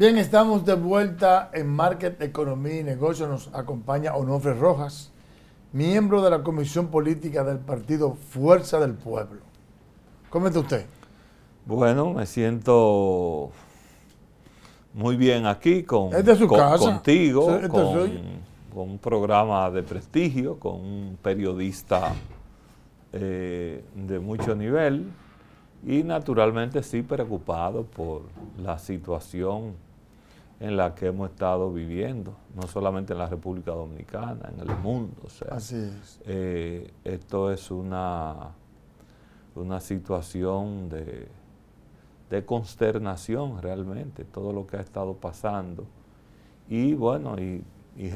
Bien, estamos de vuelta en Market, Economía y Negocios. Nos acompaña Onofre Rojas, miembro de la Comisión Política del Partido Fuerza del Pueblo. ¿Cómo está usted. Bueno, me siento muy bien aquí con, contigo, este con, un programa de prestigio, con un periodista eh, de mucho nivel y naturalmente sí preocupado por la situación en la que hemos estado viviendo, no solamente en la República Dominicana, en el mundo. Así eh, esto es una, una situación de, consternación realmente, todo lo que ha estado pasando. Y bueno, y,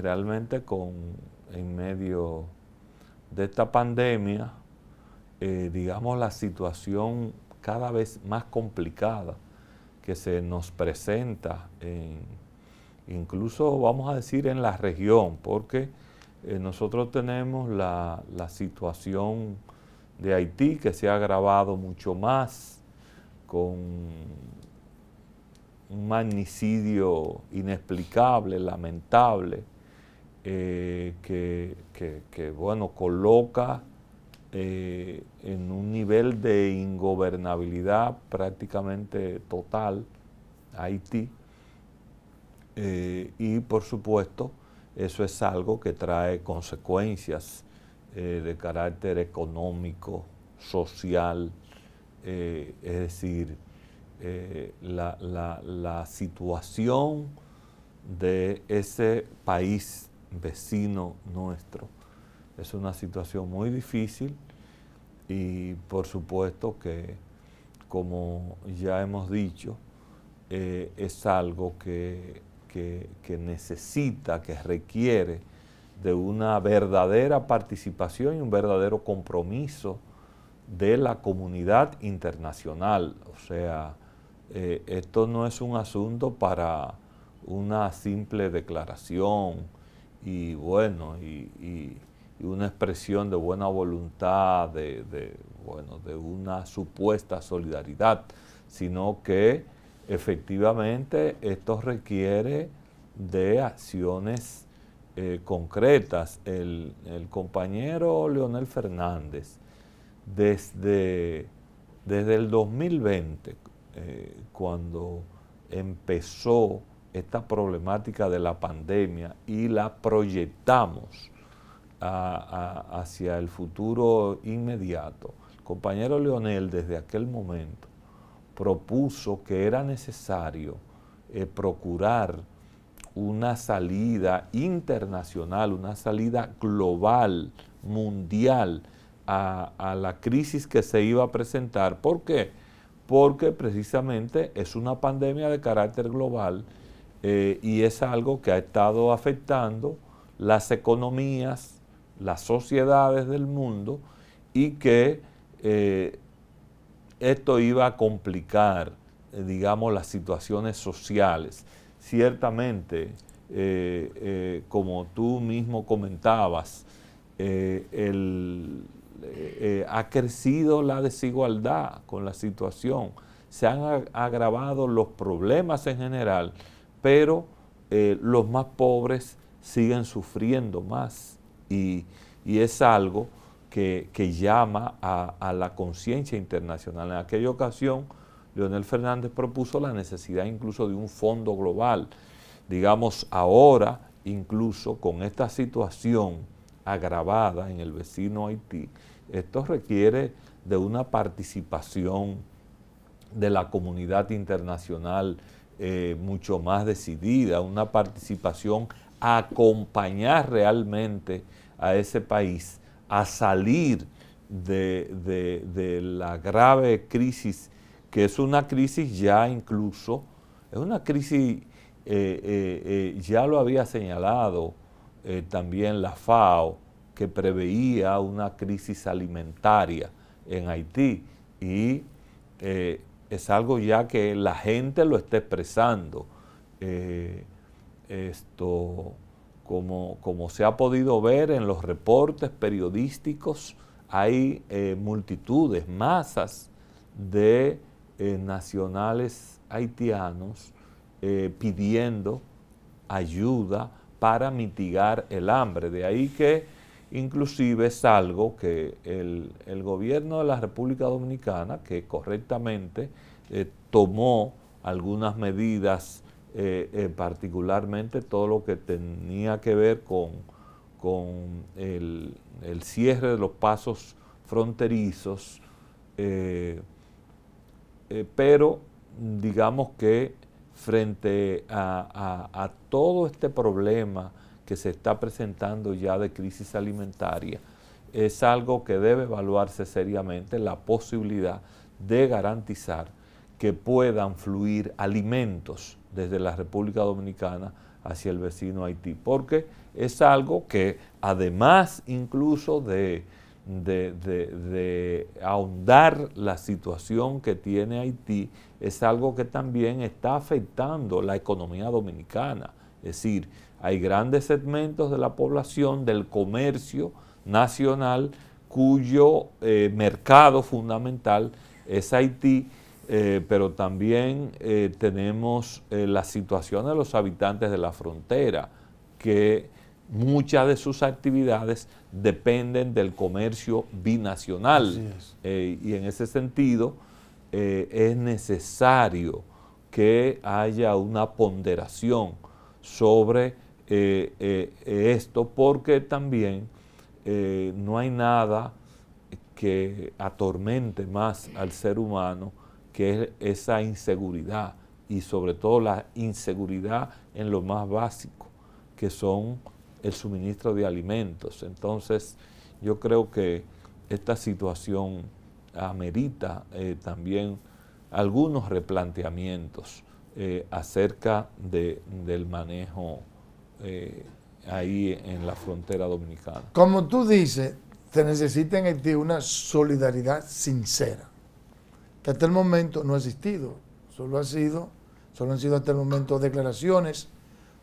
realmente en medio de esta pandemia, eh, digamos, la situación cada vez más complicada que se nos presenta, incluso vamos a decir en la región, porque eh, nosotros tenemos la, situación de Haití que se ha agravado mucho más con un magnicidio inexplicable, lamentable, eh, que, que bueno, coloca eh, en un nivel de ingobernabilidad prácticamente total Haití. Eh, y por supuesto, eso es algo que trae consecuencias eh, de carácter económico, social, es decir, la situación de ese país vecino nuestro es una situación muy difícil y por supuesto que, como ya hemos dicho, eh, es algo que, necesita, que requiere de una verdadera participación y un verdadero compromiso de la comunidad internacional. O sea, eh, esto no es un asunto para una simple declaración y bueno, y y una expresión de buena voluntad, de, bueno, de una supuesta solidaridad, sino que efectivamente esto requiere de acciones eh, concretas. El, compañero Leonel Fernández, desde, desde el 2020, eh, cuando empezó esta problemática de la pandemia y la proyectamos hacia el futuro inmediato. El compañero Leonel desde aquel momento propuso que era necesario eh, procurar una salida internacional, una salida global, mundial, a, la crisis que se iba a presentar. ¿Por qué? Porque precisamente es una pandemia de carácter global eh, y es algo que ha estado afectando las economías las sociedades del mundo y que eh, esto iba a complicar, eh, digamos, las situaciones sociales. Ciertamente, eh, como tú mismo comentabas, ha crecido la desigualdad con la situación, se han agravado los problemas en general, pero los más pobres siguen sufriendo más y, es algo que, llama a, la conciencia internacional. En aquella ocasión, Leonel Fernández propuso la necesidad incluso de un fondo global. Digamos, ahora, incluso con esta situación agravada en el vecino Haití, esto requiere de una participación de la comunidad internacional eh, mucho más decidida, una participación a acompañar realmente a ese país a salir de, la grave crisis, que es una crisis ya incluso, es una crisis, eh, eh, eh, ya lo había señalado también la FAO, que preveía una crisis alimentaria en Haití y es algo ya que la gente lo está expresando. esto como, se ha podido ver en los reportes periodísticos, hay eh, multitudes, masas de eh, nacionales haitianos eh, pidiendo ayuda para mitigar el hambre. De ahí que inclusive es algo que el, el gobierno de la República Dominicana, que correctamente tomó algunas medidas eh, particularmente todo lo que tenía que ver con, el, cierre de los pasos fronterizos, eh, eh, pero digamos que frente a, todo este problema que se está presentando ya de crisis alimentaria, es algo que debe evaluarse seriamente la posibilidad de garantizar que puedan fluir alimentos desde la República Dominicana hacia el vecino Haití, porque es algo que además incluso de, ahondar la situación que tiene Haití, es algo que también está afectando la economía dominicana. Es decir, hay grandes segmentos de la población, del comercio nacional, cuyo eh, mercado fundamental es Haití eh, pero también eh, tenemos eh, la situación de los habitantes de la frontera, que muchas de sus actividades dependen del comercio binacional. y en ese sentido es necesario que haya una ponderación sobre esto, porque también no hay nada que atormente más al ser humano que es esa inseguridad y sobre todo la inseguridad en lo más básico, que son el suministro de alimentos. Entonces, yo creo que esta situación amerita eh, también algunos replanteamientos eh, acerca del manejo eh, ahí en la frontera dominicana. Como tú dices, se necesita en Haití una solidaridad sincera que hasta el momento no ha existido, solo, ha sido, solo han sido hasta el momento declaraciones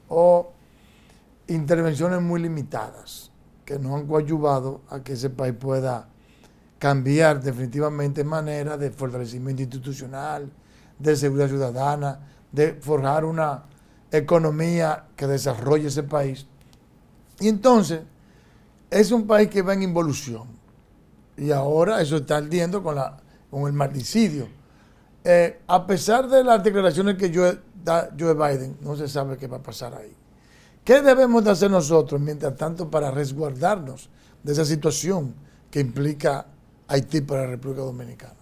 o intervenciones muy limitadas que no han coadyuvado a que ese país pueda cambiar definitivamente manera de fortalecimiento institucional, de seguridad ciudadana, de forjar una economía que desarrolle ese país. Y entonces, es un país que va en involución. Y ahora eso está ardiendo con la con el marticidio, eh, a pesar de las declaraciones que da Joe Biden, no se sabe qué va a pasar ahí. ¿Qué debemos de hacer nosotros, mientras tanto, para resguardarnos de esa situación que implica Haití para la República Dominicana?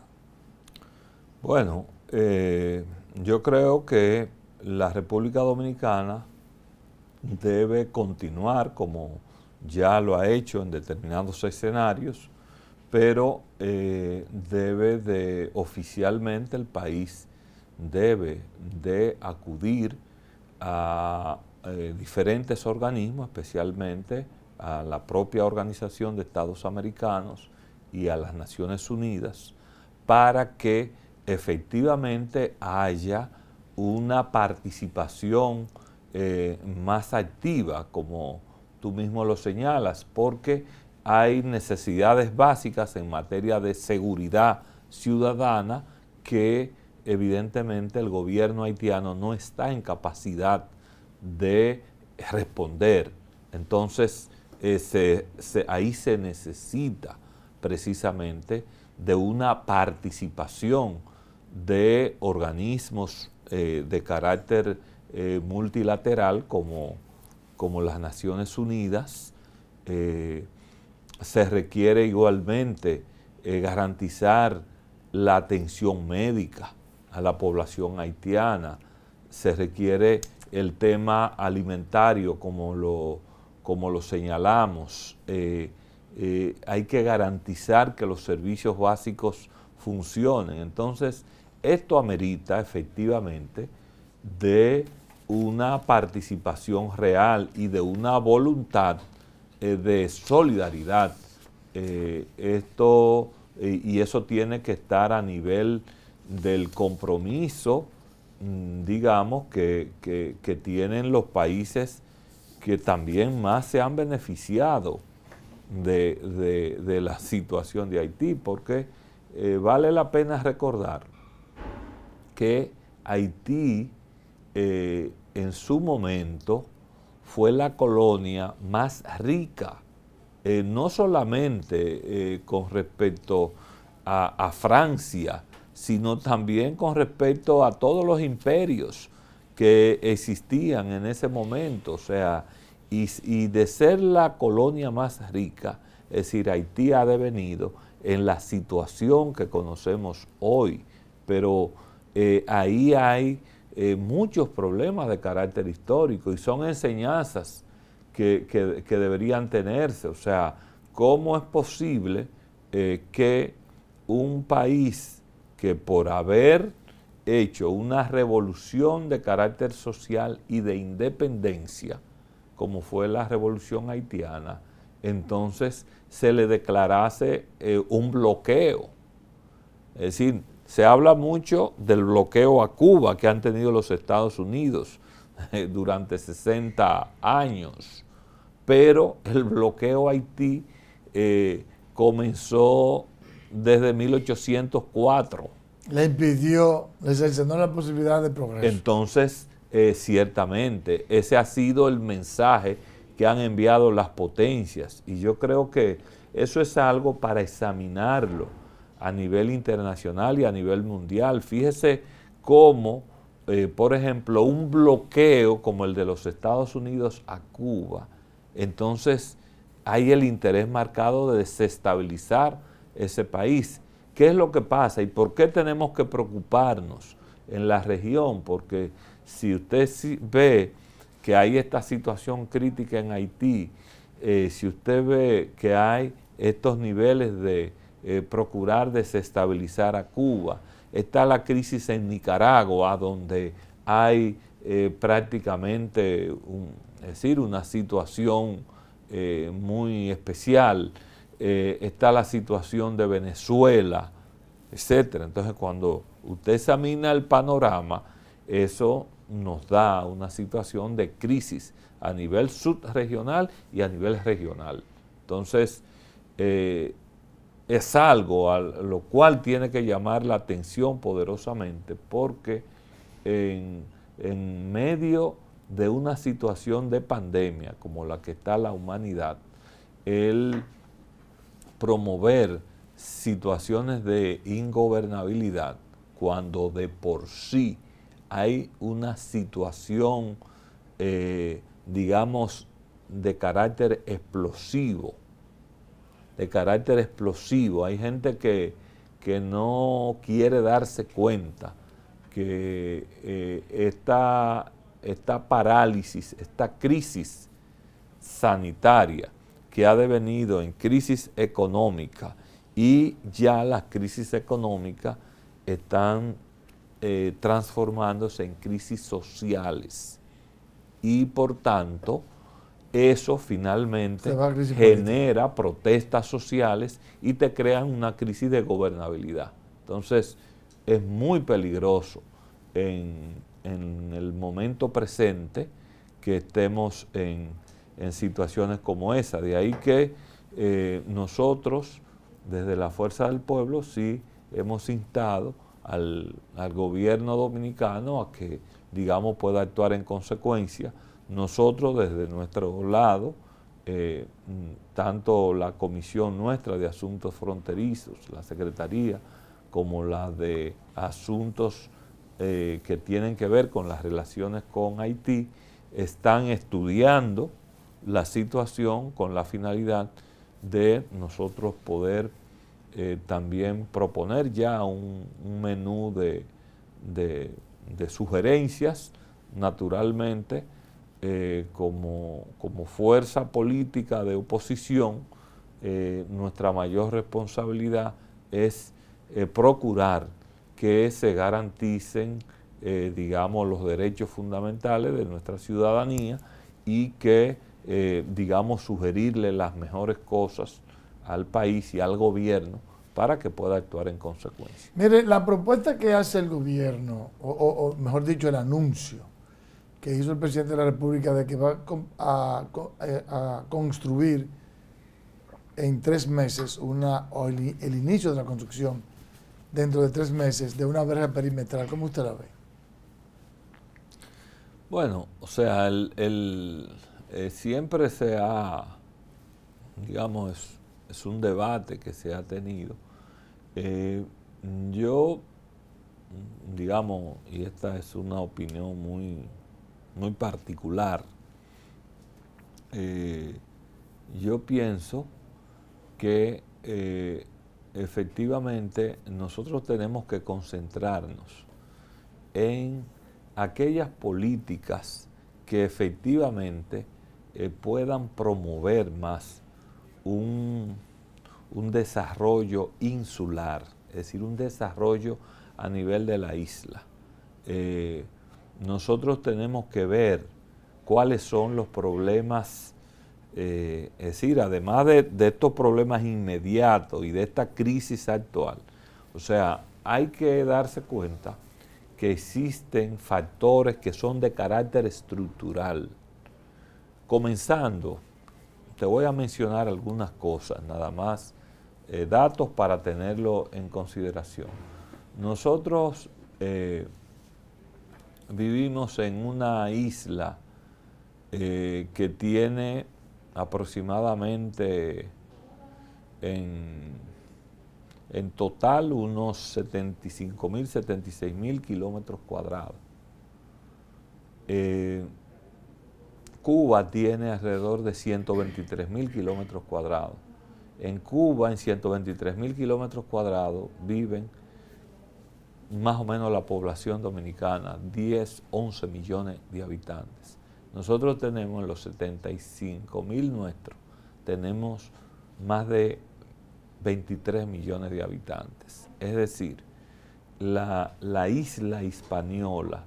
Bueno, eh, yo creo que la República Dominicana debe continuar como ya lo ha hecho en determinados escenarios, pero eh, debe de, oficialmente el país debe de acudir a eh, diferentes organismos, especialmente a la propia Organización de Estados Americanos y a las Naciones Unidas, para que efectivamente haya una participación eh, más activa, como tú mismo lo señalas, porque hay necesidades básicas en materia de seguridad ciudadana que evidentemente el gobierno haitiano no está en capacidad de responder. Entonces, eh, ahí se necesita precisamente de una participación de organismos eh, de carácter eh, multilateral como, como, las Naciones Unidas, se requiere igualmente eh, garantizar la atención médica a la población haitiana, se requiere el tema alimentario como lo, como lo señalamos, eh, eh, hay que garantizar que los servicios básicos funcionen. Entonces, esto amerita efectivamente de una participación real y de una voluntad eh, de solidaridad. Eh, esto, y eso tiene que estar a nivel del compromiso, mm, digamos, que, tienen los países que también más se han beneficiado de, la situación de Haití, porque eh, vale la pena recordar que Haití en su momento fue la colonia más rica, eh, no solamente eh, con respecto a, Francia, sino también con respecto a todos los imperios que existían en ese momento. O sea, y, de ser la colonia más rica, es decir, Haití ha devenido en la situación que conocemos hoy, pero eh, ahí hay eh, muchos problemas de carácter histórico y son enseñanzas que, deberían tenerse. O sea, ¿cómo es posible eh, que un país que por haber hecho una revolución de carácter social y de independencia, como fue la revolución haitiana, entonces se le declarase eh, un bloqueo. Es decir, se habla mucho del bloqueo a Cuba que han tenido los Estados Unidos eh, durante 60 años, pero el bloqueo a Haití eh, comenzó desde 1804. Le impidió, le cercenó la posibilidad de progreso. Entonces, eh, ciertamente, ese ha sido el mensaje que han enviado las potencias y yo creo que eso es algo para examinarlo a nivel internacional y a nivel mundial. Fíjese cómo, eh, por ejemplo, un bloqueo como el de los Estados Unidos a Cuba, entonces hay el interés marcado de desestabilizar ese país. ¿Qué es lo que pasa y por qué tenemos que preocuparnos en la región? Porque si usted ve que hay esta situación crítica en Haití, eh, si usted ve que hay estos niveles de eh, procurar desestabilizar a Cuba. Está la crisis en Nicaragua, donde hay eh, prácticamente decir, una situación eh, muy especial. está la situación de Venezuela, etcétera. Entonces, cuando usted examina el panorama, eso nos da una situación de crisis a nivel subregional y a nivel regional. Entonces, es algo a lo cual tiene que llamar la atención poderosamente porque en, medio de una situación de pandemia como la que está la humanidad, el promover situaciones de ingobernabilidad cuando de por sí hay una situación, eh, digamos, de carácter explosivo de carácter explosivo. Hay gente que, no quiere darse cuenta que eh, esta, parálisis, esta crisis sanitaria que ha devenido en crisis económica y ya las crisis económicas están eh, transformándose en crisis sociales y por tanto eso finalmente genera protestas sociales y te crean una crisis de gobernabilidad. Entonces, es muy peligroso en, el momento presente que estemos en, situaciones como esa. De ahí que eh, nosotros, desde la Fuerza del Pueblo, sí hemos instado al, al gobierno dominicano a que, digamos, pueda actuar en consecuencia nosotros desde nuestro lado, eh, mm, tanto la Comisión nuestra de Asuntos Fronterizos, la Secretaría, como la de Asuntos eh, que tienen que ver con las relaciones con Haití, están estudiando la situación con la finalidad de nosotros poder eh, también proponer ya un, menú de sugerencias, naturalmente, eh, como, fuerza política de oposición, eh, nuestra mayor responsabilidad es eh, procurar que se garanticen, digamos, los derechos fundamentales de nuestra ciudadanía y que, digamos, sugerirle las mejores cosas al país y al gobierno para que pueda actuar en consecuencia. Mire, la propuesta que hace el gobierno, o mejor dicho, el anuncio que hizo el presidente de la República de que va eh, a, construir en tres meses una, el, inicio de la construcción dentro de tres meses de una verja perimetral. ¿Cómo usted la ve? Bueno, o sea, el, eh, siempre se ha, digamos, es, un debate que se ha tenido. Eh, yo, digamos, y esta es una opinión muy muy particular, eh, yo pienso que eh, efectivamente nosotros tenemos que concentrarnos en aquellas políticas que efectivamente eh, puedan promover más un, desarrollo insular, es decir, un desarrollo a nivel de la isla nosotros tenemos que ver cuáles son los problemas, eh, es decir, además de, estos problemas inmediatos y de esta crisis actual. O sea, hay que darse cuenta que existen factores que son de carácter estructural. Comenzando, te voy a mencionar algunas cosas, nada más, eh, datos para tenerlo en consideración. Nosotros eh, vivimos en una isla eh, que tiene aproximadamente en, total unos 75.000, 76.000 kilómetros cuadrados. Eh, Cuba tiene alrededor de 123.000 mil kilómetros cuadrados. En Cuba, en 123.000 mil kilómetros cuadrados, viven más o menos la población dominicana, 10, 11 millones de habitantes. Nosotros tenemos los 75 mil nuestros, tenemos más de 23 millones de habitantes. Es decir, la, isla española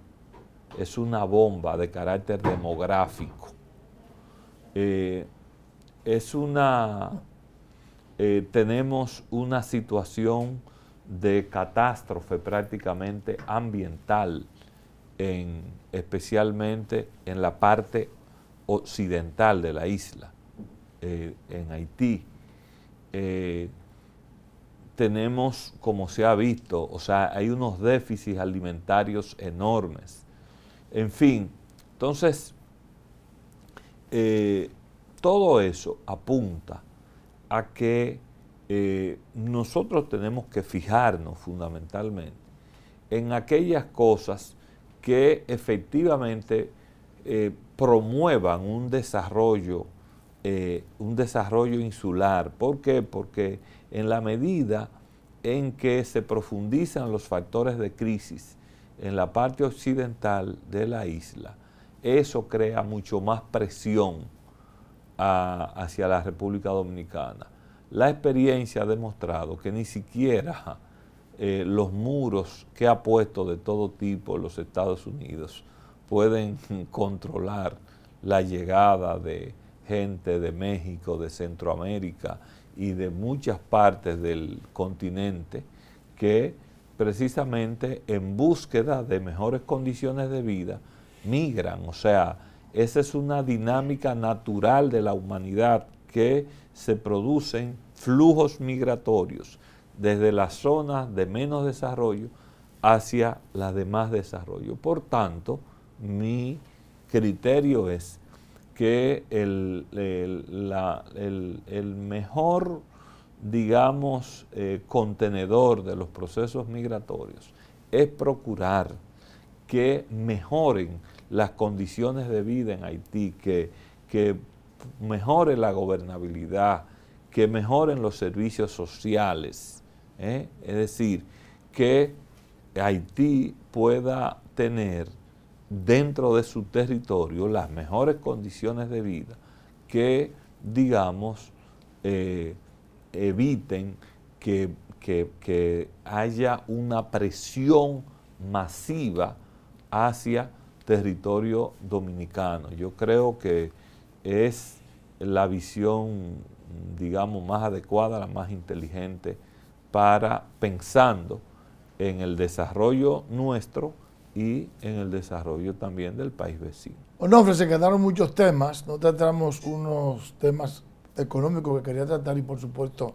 es una bomba de carácter demográfico. Eh, es una, eh, tenemos una situación de catástrofe prácticamente ambiental, en, especialmente en la parte occidental de la isla, eh, en Haití. Eh, tenemos, como se ha visto, o sea, hay unos déficits alimentarios enormes. En fin, entonces, eh, todo eso apunta a que eh, nosotros tenemos que fijarnos fundamentalmente en aquellas cosas que efectivamente eh, promuevan un desarrollo, eh, un desarrollo insular. ¿Por qué? Porque en la medida en que se profundizan los factores de crisis en la parte occidental de la isla, eso crea mucho más presión hacia la República Dominicana. La experiencia ha demostrado que ni siquiera eh, los muros que ha puesto de todo tipo los Estados Unidos pueden controlar la llegada de gente de México, de Centroamérica y de muchas partes del continente que precisamente en búsqueda de mejores condiciones de vida migran. O sea, esa es una dinámica natural de la humanidad que se producen flujos migratorios desde las zonas de menos desarrollo hacia las de más desarrollo. Por tanto, mi criterio es que el, mejor, digamos, eh, contenedor de los procesos migratorios es procurar que mejoren las condiciones de vida en Haití, que, que mejore la gobernabilidad, que mejoren los servicios sociales. ¿eh? Es decir, que Haití pueda tener dentro de su territorio las mejores condiciones de vida que, digamos, eh, eviten que, que, haya una presión masiva hacia territorio dominicano. Yo creo que es la visión digamos, más adecuada, la más inteligente para pensando en el desarrollo nuestro y en el desarrollo también del país vecino. Oh, no se quedaron muchos temas, no tratamos unos temas económicos que quería tratar y por supuesto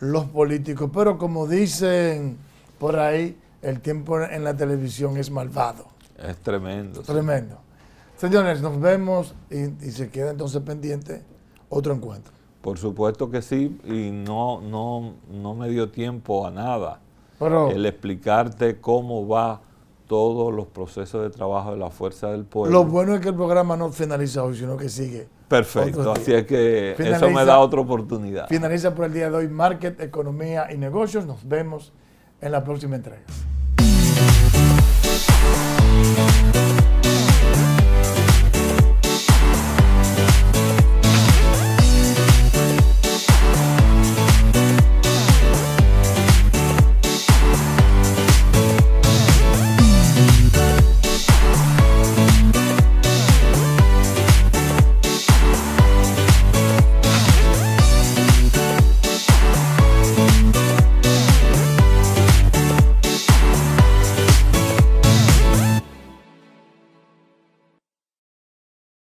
los políticos, pero como dicen por ahí, el tiempo en la televisión es malvado. Es tremendo. Tremendo. Señores, nos vemos y se queda entonces pendiente otro encuentro. Por supuesto que sí, y no, no, no me dio tiempo a nada. el explicarte cómo va todos los procesos de trabajo de la Fuerza del Pueblo. Lo bueno es que el programa no finaliza hoy, sino que sigue. Perfecto, así es que eso me da otra oportunidad. Finaliza por el día de hoy Market, Economía y Negocios. Nos vemos en la próxima entrega.